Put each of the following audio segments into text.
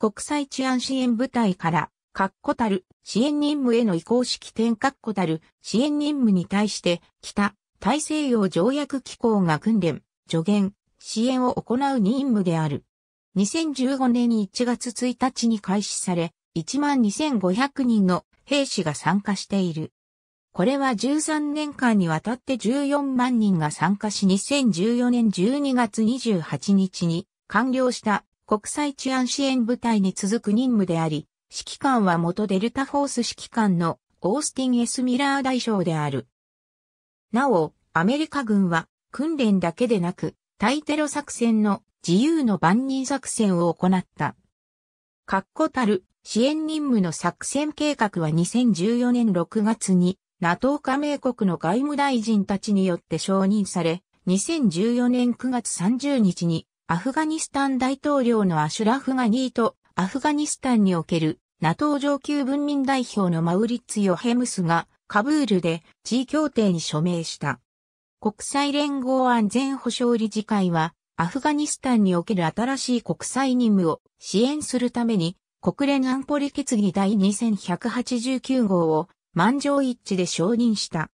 国際治安支援部隊から、確固たる支援任務への移行式典確固たる支援任務に対して、北、大西洋条約機構が訓練、助言、支援を行う任務である。2015年1月1日に開始され、12,500人の兵士が参加している。これは13年間にわたって14万人が参加し2014年12月28日に完了した国際治安支援部隊に続く任務であり、指揮官は元デルタフォース指揮官のオースティン・エス・ミラー大将である。なお、アメリカ軍は訓練だけでなく、対テロ作戦の自由の万人作戦を行った。確固たる支援任務の作戦計画は2014年6月に NATO 加盟国の外務大臣たちによって承認され、2014年9月30日にアフガニスタン大統領のアシュラフガニーと、アフガニスタンにおける NATO 上級文民代表のマウリッツヨ・ヘムスが、カブールで地位協定に署名した。国際連合安全保障理事会は、アフガニスタンにおける新しい国際任務を支援するために、国連安保理決議第2189号を満場一致で承認した。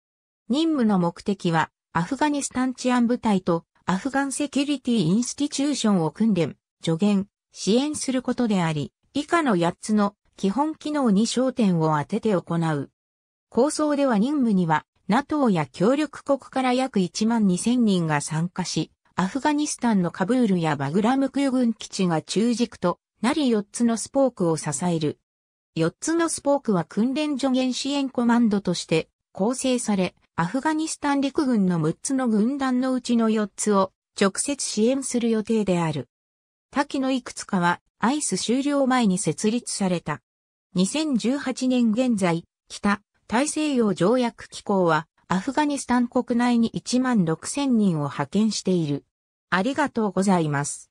任務の目的は、アフガニスタン治安部隊とアフガンセキュリティインスティチューションを訓練、助言、支援することであり、以下の8つの基本機能に焦点を当てて行う。構想では任務には NATO や協力国から約1万2000人が参加し、アフガニスタンのカブールやバグラム空軍基地が中軸となり4つのスポークを支える。4つのスポークは訓練助言支援コマンドとして構成され、アフガニスタン陸軍の6つの軍団のうちの4つを直接支援する予定である。多岐のいくつかはアイス終了前に設立された。2018年現在、北大西洋条約機構はアフガニスタン国内に1万6000人を派遣している。ありがとうございます。